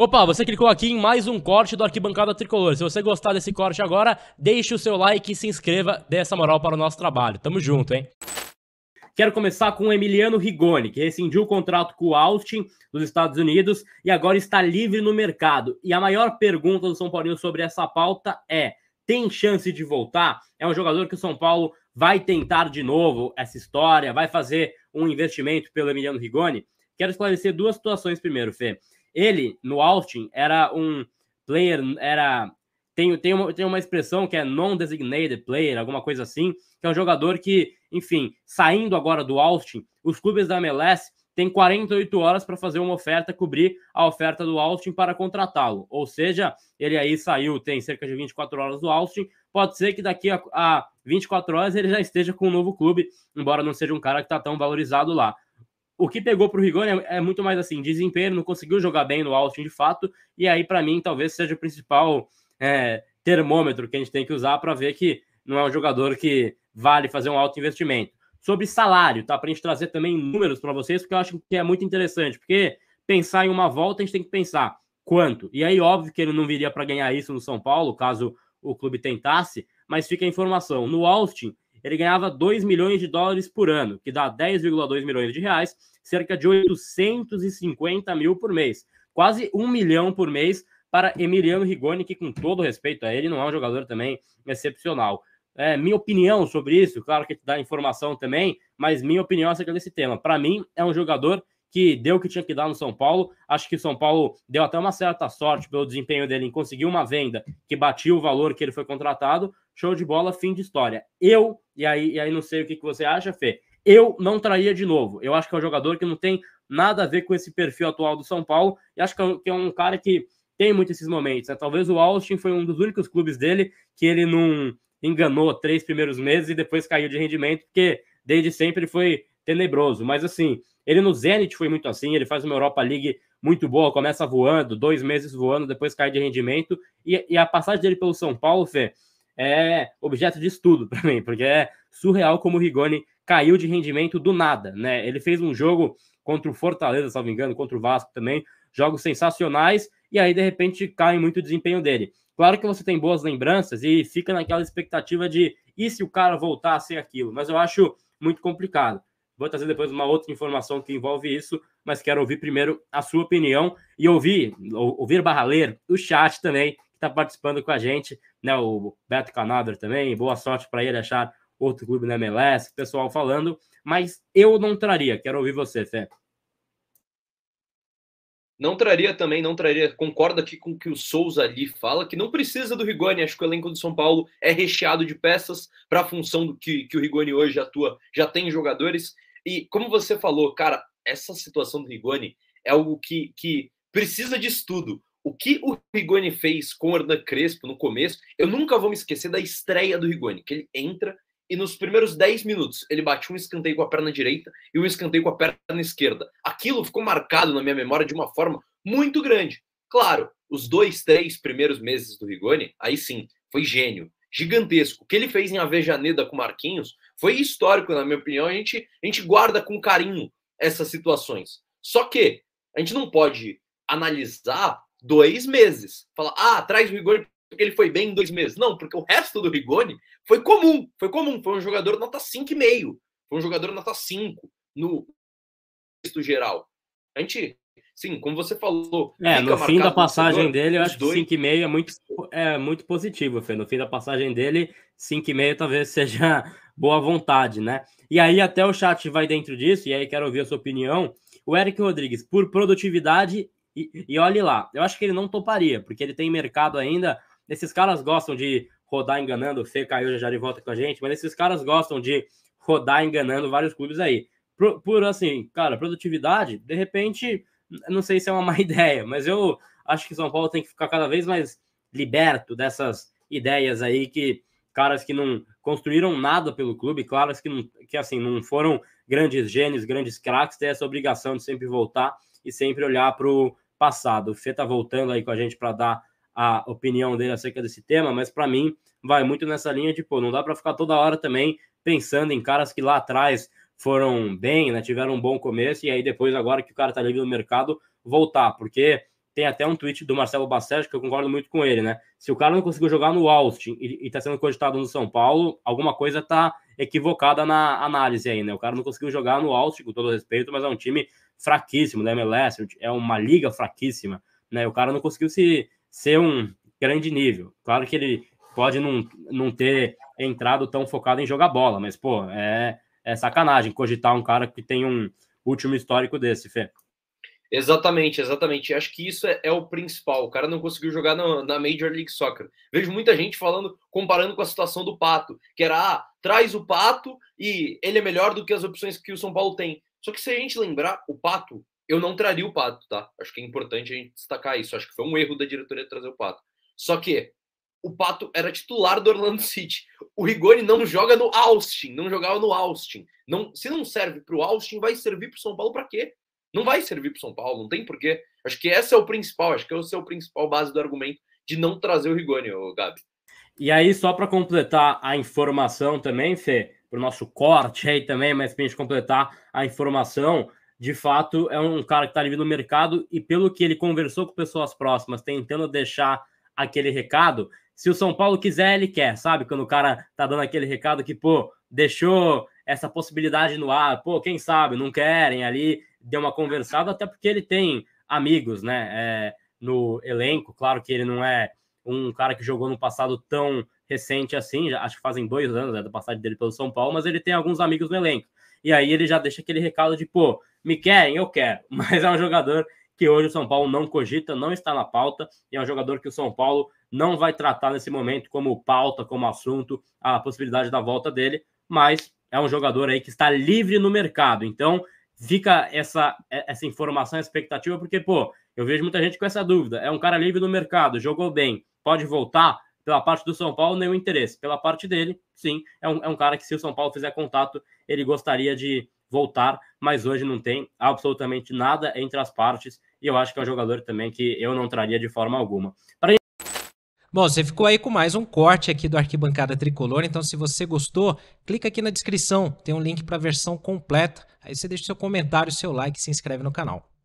Opa, você clicou aqui em mais um corte do Arquibancada Tricolor. Se você gostar desse corte agora, deixe o seu like e se inscreva, dê essa moral para o nosso trabalho. Tamo junto, hein? Quero começar com o Emiliano Rigoni, que rescindiu o contrato com o Austin dos Estados Unidos e agora está livre no mercado. E a maior pergunta do São Paulo sobre essa pauta é: tem chance de voltar? É um jogador que o São Paulo vai tentar de novo essa história, vai fazer um investimento pelo Emiliano Rigoni? Quero esclarecer duas situações primeiro, Fê. Ele, no Austin, era um player, era. Tem, tem, uma, tem uma expressão que é non-designated player, alguma coisa assim, que é um jogador que, enfim, saindo agora do Austin, os clubes da MLS têm 48 horas para fazer uma oferta, cobrir a oferta do Austin para contratá-lo. Ou seja, ele aí saiu, tem cerca de 24 horas do Austin, pode ser que daqui a, a 24 horas ele já esteja com um novo clube, embora não seja um cara que está tão valorizado lá. O que pegou para o Rigoni é, é, muito mais assim, desempenho, não conseguiu jogar bem no Austin de fato, e aí para mim talvez seja o principal é, termômetro que a gente tem que usar para ver que não é um jogador que vale fazer um alto investimento. Sobre salário, tá? Para a gente trazer também números para vocês, porque eu acho que é muito interessante, porque pensar em uma volta a gente tem que pensar quanto. E aí, óbvio que ele não viria para ganhar isso no São Paulo, caso o clube tentasse, mas fica a informação. No Austin, ele ganhava 2 milhões de dólares por ano, que dá 10,2 milhões de reais, cerca de 850 mil por mês. Quase um milhão por mês para Emiliano Rigoni, que com todo respeito a ele, não é um jogador também excepcional. É, minha opinião sobre isso, claro que dá informação também, mas minha opinião acerca é desse tema. Para mim, é um jogador que deu o que tinha que dar no São Paulo. Acho que o São Paulo deu até uma certa sorte pelo desempenho dele em conseguir uma venda que batia o valor que ele foi contratado. Show de bola, fim de história. Eu, e aí, e aí não sei o que, que você acha, Fê, eu não traria de novo. Eu acho que é um jogador que não tem nada a ver com esse perfil atual do São Paulo e acho que é um é cara que tem muito esses momentos. Né? Talvez o Austin foi um dos únicos clubes dele que ele não enganou três primeiros meses e depois caiu de rendimento, porque desde sempre foi tenebroso. Mas assim, ele no Zenit foi muito assim, ele faz uma Europa League muito boa, começa voando, dois meses voando, depois cai de rendimento. E, e a passagem dele pelo São Paulo, Fê, é objeto de estudo para mim, porque é surreal como o Rigoni caiu de rendimento do nada, né? Ele fez um jogo contra o Fortaleza, se não me engano, contra o Vasco também, jogos sensacionais, e aí de repente cai muito o desempenho dele. Claro que você tem boas lembranças e fica naquela expectativa de e se o cara voltar a ser aquilo, mas eu acho muito complicado. Vou trazer depois uma outra informação que envolve isso, mas quero ouvir primeiro a sua opinião e ouvir, ouvir barra ler, o chat também, que está participando com a gente, né? O Beto Canader também, boa sorte para ele achar outro clube na MLS, pessoal falando, mas eu não traria, quero ouvir você, Fé. Não traria também, não traria. Concordo aqui com o que o Souza ali fala, que não precisa do Rigoni. Acho que o elenco do São Paulo é recheado de peças para a função do que, que o Rigoni hoje atua. Já tem jogadores. E como você falou, cara, essa situação do Rigoni é algo que, que precisa de estudo. O que o Rigoni fez com o Hernan Crespo no começo, eu nunca vou me esquecer da estreia do Rigoni, que ele entra e nos primeiros 10 minutos ele bate um escanteio com a perna direita e um escanteio com a perna esquerda. Aquilo ficou marcado na minha memória de uma forma muito grande. Claro, os dois, três primeiros meses do Rigoni, aí sim, foi gênio gigantesco. O que ele fez em Avejaneda com Marquinhos foi histórico, na minha opinião. A gente, a gente guarda com carinho essas situações. Só que a gente não pode analisar dois meses. Falar, ah, traz o Rigoni porque ele foi bem em dois meses. Não, porque o resto do Rigoni foi comum. Foi comum. Foi um jogador nota 5,5. Foi um jogador nota 5 no geral. A gente sim, como você falou. É, no fim da passagem dele, eu acho dois... que 5,5 é muito, é muito positivo, Fê. No fim da passagem dele, 5,5 talvez seja boa vontade, né? E aí até o chat vai dentro disso, e aí quero ouvir a sua opinião. O Eric Rodrigues, por produtividade, e, e olhe lá, eu acho que ele não toparia, porque ele tem mercado ainda. Esses caras gostam de rodar enganando, o Fê caiu já, já de volta com a gente, mas esses caras gostam de rodar enganando vários clubes aí. Por, por assim, cara, produtividade, de repente, não sei se é uma má ideia, mas eu acho que São Paulo tem que ficar cada vez mais liberto dessas ideias aí que caras que não construíram nada pelo clube, caras que, não, que assim não foram grandes gênios, grandes craques, tem essa obrigação de sempre voltar e sempre olhar para o passado. O Fê tá voltando aí com a gente para dar a opinião dele acerca desse tema, mas para mim vai muito nessa linha de pô, não dá para ficar toda hora também pensando em caras que lá atrás foram bem, né? Tiveram um bom começo e aí depois, agora que o cara tá livre no mercado, voltar, porque tem até um tweet do Marcelo Bassetti que eu concordo muito com ele, né? Se o cara não conseguiu jogar no Austin e, e tá sendo cogitado no São Paulo, alguma coisa tá equivocada na análise aí, né? O cara não conseguiu jogar no Austin, com todo respeito, mas é um time fraquíssimo né? MLS, é, é uma liga fraquíssima, né? O cara não conseguiu se ser um grande nível. Claro que ele pode não, não ter entrado tão focado em jogar bola, mas, pô, é é sacanagem cogitar um cara que tem um último histórico desse, Fê. Exatamente, exatamente. Acho que isso é, é, o principal. O cara não conseguiu jogar na, na, Major League Soccer. Vejo muita gente falando, comparando com a situação do Pato, que era, ah, traz o Pato e ele é melhor do que as opções que o São Paulo tem. Só que se a gente lembrar, o Pato, eu não traria o Pato, tá? Acho que é importante a gente destacar isso. Acho que foi um erro da diretoria trazer o Pato. Só que o Pato era titular do Orlando City. O Rigoni não joga no Austin, não jogava no Austin. Não, se não serve para o Austin, vai servir para o São Paulo para quê? Não vai servir para o São Paulo, não tem porquê. Acho que esse é o principal, acho que esse é o principal base do argumento de não trazer o Rigoni, Gabi. E aí, só para completar a informação também, Fê, para o nosso corte aí também, mas para a gente completar a informação, de fato é um cara que está ali no mercado e pelo que ele conversou com pessoas próximas, tentando deixar aquele recado, se o São Paulo quiser, ele quer, sabe? Quando o cara tá dando aquele recado que, pô, deixou essa possibilidade no ar, pô, quem sabe, não querem ali, deu uma conversada, até porque ele tem amigos, né, é, no elenco, claro que ele não é um cara que jogou no passado tão recente assim, já, acho que fazem dois anos né, da passagem dele pelo São Paulo, mas ele tem alguns amigos no elenco. E aí ele já deixa aquele recado de, pô, me querem, eu quero, mas é um jogador que hoje o São Paulo não cogita, não está na pauta, e é um jogador que o São Paulo não vai tratar nesse momento como pauta, como assunto, a possibilidade da volta dele, mas é um jogador aí que está livre no mercado. Então, fica essa, é, essa informação, expectativa, porque, pô, eu vejo muita gente com essa dúvida. É um cara livre no mercado, jogou bem, pode voltar? Pela parte do São Paulo, nenhum interesse. Pela parte dele, sim, é um, é um cara que, se o São Paulo fizer contato, ele gostaria de voltar, mas hoje não tem absolutamente nada entre as partes e eu acho que é um jogador também que eu não traria de forma alguma. Bom, você ficou aí com mais um corte aqui do Arquibancada Tricolor, então se você gostou, clica aqui na descrição, tem um link para a versão completa. Aí você deixa seu comentário, seu like e se inscreve no canal.